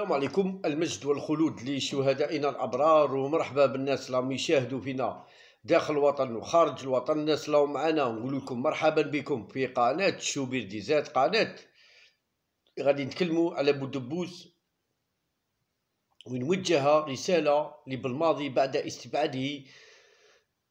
السلام عليكم المجد والخلود لشهدائنا الابرار ومرحبا بالناس اللي راهم يشاهدوا فينا داخل الوطن وخارج الوطن الناس اللي معانا نقول لكم مرحبا بكم في قناه شوبير ديزات قناه غادي نتكلموا على بودبوس وين وجه رساله لبالماضي بعد استبعاده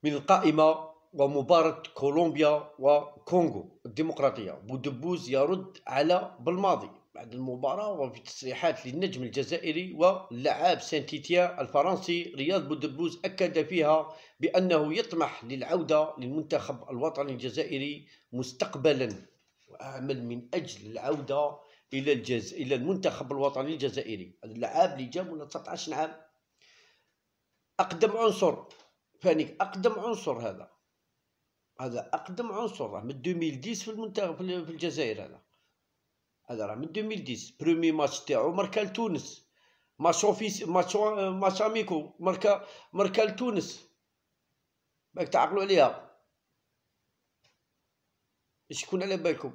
من القائمه ومباراة كولومبيا وكونغو الديمقراطية بودبوز يرد على بالماضي بعد المباراة وفي تصريحات للنجم الجزائري واللعاب سانتيتيا الفرنسي رياض بودبوز أكد فيها بأنه يطمح للعودة للمنتخب الوطني الجزائري مستقبلا وأعمل من أجل العودة إلى الجز... إلى المنتخب الوطني الجزائري اللعاب اللي جابوا من 19 عام أقدم عنصر فاني أقدم عنصر هذا هذا أقدم عنصر من 2010 في المنتخب في الجزائر هذا هذا راه من 2010 برومي ماتش تاعو ماركا لتونس ماتش اوفيس ماتش ماتش اميكو مركا ماركا لتونس باك تعقلوا عليها يكون على بالكم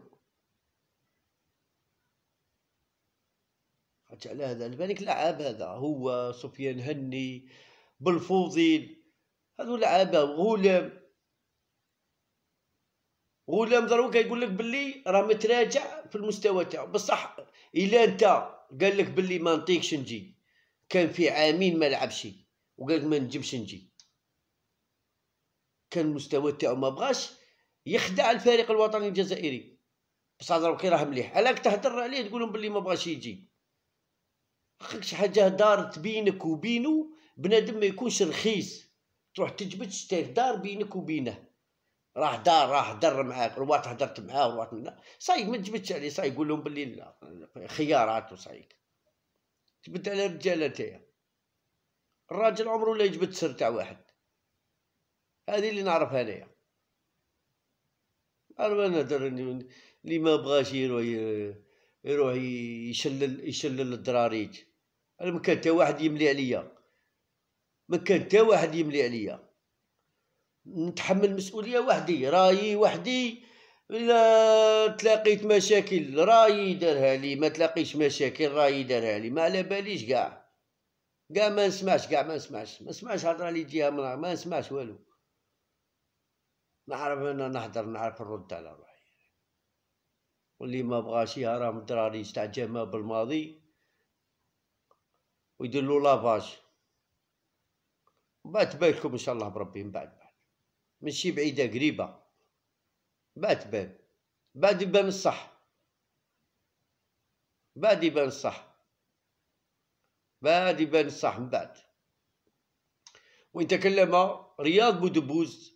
خاطش على هذا على لعاب هذا هو سفيان هني بالفوضيل هذو لعابه غلام غلام ضروري كيقول لك باللي راه متراجع في المستوى تاعو بصح الا انت قال لك باللي ما نطيقش نجي كان في عامين ما لعبش وقال لك ما نجمش نجي كان المستوى تاعو ما بغاش يخدع الفريق الوطني الجزائري بصح ضروري راه مليح علاك تهضر عليه تقول لهم باللي ما بغاش يجي خاكش حاجه دارت بينك وبينه بنادم ما يكونش رخيص تروح تجبد تشتري دار بينك وبينه راه دار راه هدر معاك روات هدرت معاه روات من صاي ما تجبدش عليه صاي قول لهم بلي لا خيارات وصايك تبد على الرجال نتايا الراجل عمرو لا يجبد سر تاع واحد هذه اللي نعرفها انايا انا نهدر اللي ما بغاش يروح يروح يشلل يشلل الدراريج انا ما كان حتى واحد يملي عليا ما كان حتى واحد يملي عليا نتحمل مسؤوليه وحدي رايي وحدي الا تلاقيت مشاكل رايي دارها لي ما تلاقيش مشاكل رايي دارها لي ما على باليش كاع كاع ما نسمعش كاع ما نسمعش ما نسمعش هضره لي تجيها من ما نسمعش والو نعرف انا نهضر نعرف نرد على روحي واللي ما بغاش راه الدراري يستعجبها بالماضي ويدير له لافاج بعد تباركم ان شاء الله بربي من بعد ماشي بعيده قريبه بعد باب بعد يبان الصح بعد يبان الصح بعد يبان الصح من بعد وإن تكلم رياض بودبوز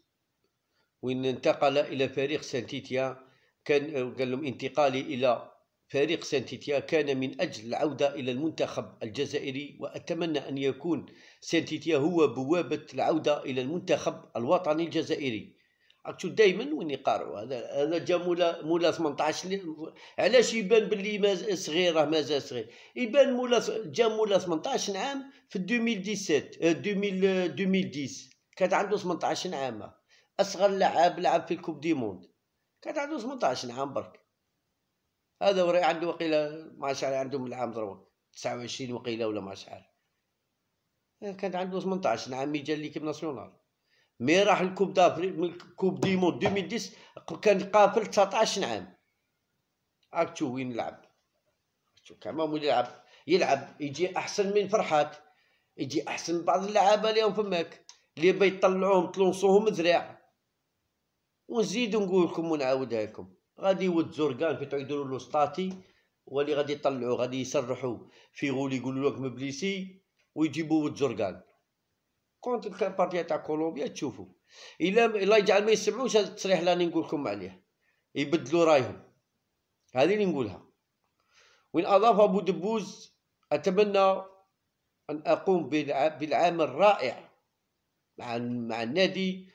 وإن انتقل إلى فريق سانتيتيا كان قال لهم انتقالي إلى فريق سانتيتيا كان من أجل العودة إلى المنتخب الجزائري وأتمنى أن يكون سانتيتيا هو بوابة العودة إلى المنتخب الوطني الجزائري عرفتو دائما وين يقارعوا هذا هذا جا مولا مولا 18 علاش يبان باللي مازال صغير راه مازال صغير يبان مولا جا مولا 18 عام في 2017 2010 آه، آه، كانت عنده 18 عام اصغر لاعب لعب في الكوب دي موند كانت عنده 18 عام برك هذا وراي عنده وقيله ما شعر عندهم العام ضربه وعشرين وقيله ولا ما شعر إيه، كان عنده 18 عام جا ليكيب ناسيونال مي راح الكوب دافري كوب ديمون 2010 كان قافل 19 عام هاك تشوف وين لعب مول يلعب يلعب يجي احسن من فرحات يجي احسن من بعض اللعابه اليوم فماك اللي بيطلعوهم تلونصوهم ذراع ونزيد نقول لكم ونعاودها لكم غادي يود زرقان في تعيدوا له ستاتي واللي غادي يطلعوا غادي يسرحوا في غول يقولوا لك مبليسي ويجيبوا ود زرقان كونت كان تاع كولومبيا تشوفوا الا الله يجعل ما يسمعوش هذا التصريح اللي راني نقول لكم عليه يبدلوا رايهم هذه اللي نقولها وان اضاف ابو دبوز اتمنى ان اقوم بالعمل الرائع مع النادي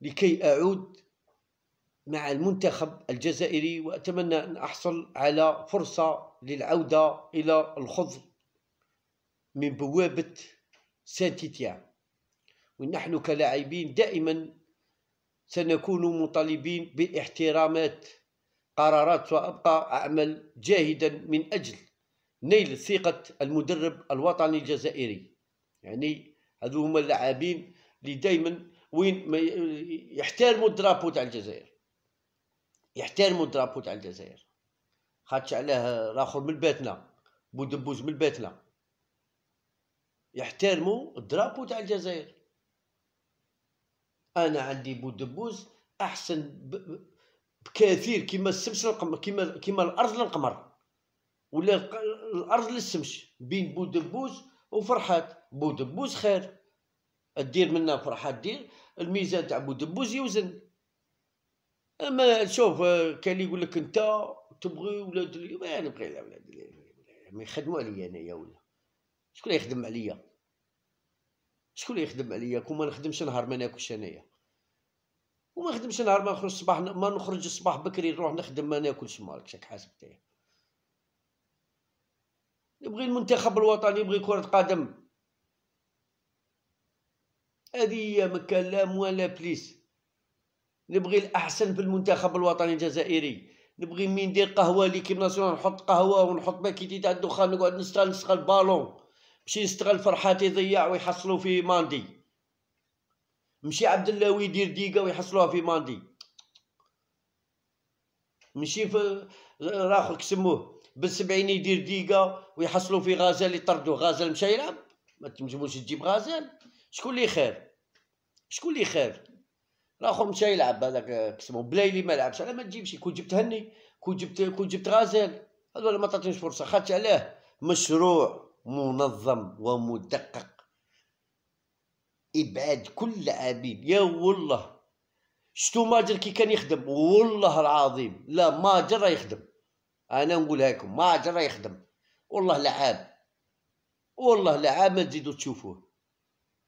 لكي اعود مع المنتخب الجزائري وأتمنى أن أحصل على فرصة للعودة إلى الخضر من بوابة سانتيتيان ونحن كلاعبين دائما سنكون مطالبين باحترامات قرارات وأبقى أعمل جاهدا من أجل نيل ثقة المدرب الوطني الجزائري يعني هذو هما اللاعبين اللي دايما وين يحترموا الدرابو تاع الجزائر يحترموا الدرابو تاع الجزائر خاطش علاه راخو من بيتنا بودبوز من بيتنا يحترموا الدرابو تاع الجزائر انا عندي بودبوز احسن بكثير كيما السمس للقمر كيما كيما الارض للقمر ولا الارض للسمش بين بودبوز وفرحات بودبوز خير دير منا فرحات دير الميزان تاع بودبوز يوزن اما شوف كان يقول لك انت تبغي ولاد اليوم انا بغي لا ولاد ما يعني يخدموا عليا انايا ولا شكون يخدم عليا شكون يخدم عليا كون ما نخدمش نهار ما ناكلش انايا وما نخدمش نهار ما نخرج الصباح ما نخرج الصباح بكري نروح نخدم ما ناكلش مالك شك حاسب تاعي يبغي المنتخب الوطني يبغي كرة قدم هذه هي مكان لا موان لا بليس نبغي الاحسن في المنتخب الوطني الجزائري نبغي من ندير قهوه ليكيب ناسيونال نحط قهوه ونحط باكيتي تاع الدخان نقعد نستغل نشتغل بالون مشي نستغل فرحاتي يضيع ويحصلوا في ماندي مشي عبد اللاوي يدير ديقه ويحصلوها في ماندي مشي في راخو كسموه بالسبعين يدير ديقه ويحصلوا في غزال يطردوه غازال مشى يلعب ما تنجموش تجيب غازال شكون اللي خير شكون اللي خير الاخر مشى يلعب هذاك آه، كسبو بلايلي ما لعبش على ما تجيبش كون جبت هني كون جبت كون جبت غازال هذو ما تعطينيش فرصه خاطش علاه مشروع منظم ومدقق ابعاد كل لاعبين يا والله شتو ماجر كي كان يخدم والله العظيم لا ماجر راه يخدم انا نقولها لكم ماجر راه يخدم والله لعاب والله لعاب ما تزيدوا تشوفوه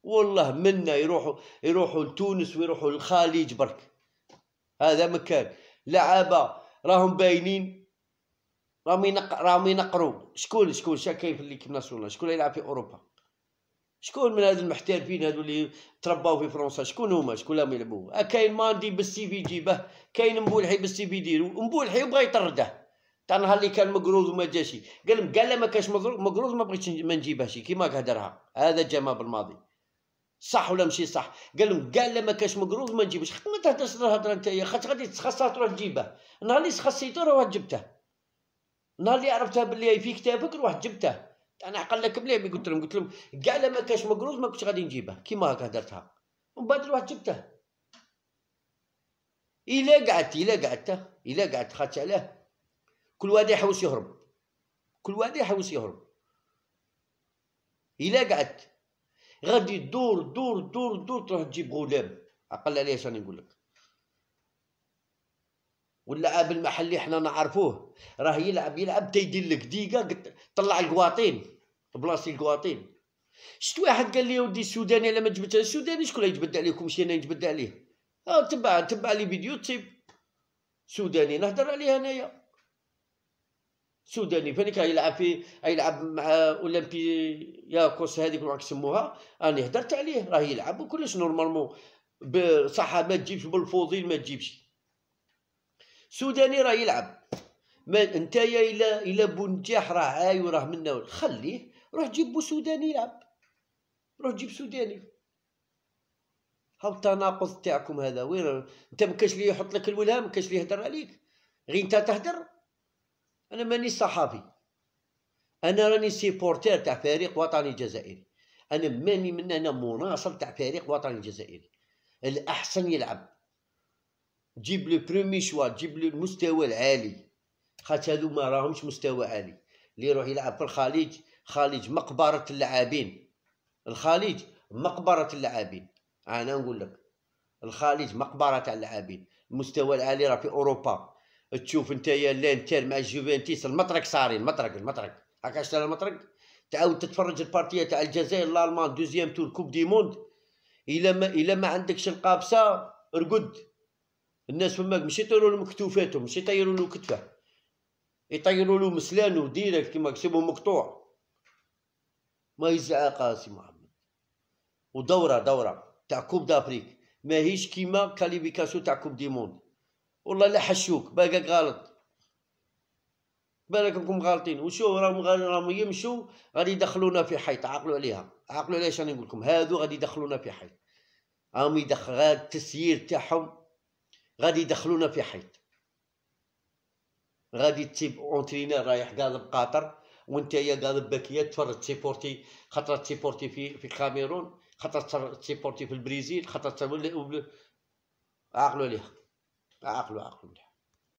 والله منا يروحوا يروحوا لتونس ويروحوا للخليج برك هذا مكان لعابه راهم باينين راهم ينق... راهم ينقروا شكون شكون شا كيف اللي كنا ناسيونال شكون يلعب في اوروبا شكون من هاد المحترفين هادو اللي ترباو في فرنسا شكون هما شكون راهم يلعبوا أه، كاين ماندي بالسي في جيبه كاين مبولحي بالسي في ديرو مبولحي بغا يطرده تاع نهار اللي كان مقروض وما جاشي قال قال ما كاش مقروض ما بغيتش ما نجيبهاش كيما هدرها هذا جا بالماضي صح ولا ماشي صح قال لهم كاع لا ما كاش مقروض ما نجيبش حق ما تهدرش الهضره نتايا خاطر غادي تخصها تروح تجيبه نهار اللي تخصيته راه جبته نهار اللي عرفتها بلي في كتابك روح جبته انا عقل لك مليح قلت لهم قلت لهم كاع لا ما كاش مقروض ما كنتش غادي نجيبه كيما هكا هدرتها ومن بعد روح جبته الا قعدت الا قعدت الا قعدت خاطش علاه كل واحد يحوس يهرب كل واحد يحوس يهرب الا قعدت غادي دور دور دور دور تروح تجيب غلام عقل عليه شنو نقول لك واللاعب المحلي حنا نعرفوه راه يلعب يلعب تيدير لك دقيقه طلع القواطين بلاصي القواطين شفت واحد قال لي ودي السوداني الا ما جبتها السوداني شكون اللي يتبدى عليكم شي انا نتبدى عليه آه، تبع تبع لي فيديو تيب سوداني نهضر عليه انايا سوداني كان يلعب في يلعب مع اولمبي يا كوس هذيك ما كيسموها راني هدرت عليه راه يلعب وكلش نورمالمون بصح ما تجيبش بالفوضيل ما تجيبش سوداني راه يلعب ما نتايا الا الى بنجاح راه عاي وراه منا خليه روح جيب بو سوداني يلعب روح جيب سوداني هاو التناقض تاعكم هذا وين انت ما كاش لي يحط لك الولهام ما كاش لي يهدر عليك غير انت تهدر انا ماني صحفي انا راني سيبورتير تاع فريق وطني جزائري انا ماني من انا مناصر تاع فريق وطني جزائري الاحسن يلعب جيب لو برومي شوا جيب لو المستوى العالي خاطر هادو ما راهمش مستوى عالي اللي يروح يلعب في الخليج خليج مقبره اللاعبين الخليج مقبره اللاعبين انا نقول لك الخليج مقبره تاع اللاعبين المستوى العالي راه في اوروبا تشوف نتايا لانتير مع جوفنتيس المطرق صاري المطرق المطرق هاك شتا المطرق تعاود تتفرج البارتيه تاع الجزائر الالمان دوزيام تور كوب دي موند الا ما الا ما عندكش القابسه رقد الناس فما مشي يطيروا لهم كتوفاتهم مشي يطيروا له كتفه يطيروا له مسلانو ديريكت كيما كسبهم مقطوع ما يزعى قاسي محمد ودوره دوره تاع كوب دافريك ماهيش كيما كاليفيكاسيون تاع كوب دي موند والله لا حشوك باقاك غلط بالك راكم غالطين وشو راهم راهم يمشوا غادي يدخلونا في حيط عقلوا عليها عقلوا عليها شنو نقول لكم هادو غادي يدخلونا في حيط راهم يدخل غاد التسيير تاعهم غادي يدخلونا في حيط غادي تسيب اونترينير رايح قال قطر وانت يا قالب باكيه تفرج تسيبورتي خطره تسيبورتي في في الكاميرون خطره تسيبورتي في البرازيل خطر عقلوا عليها عقل و عقل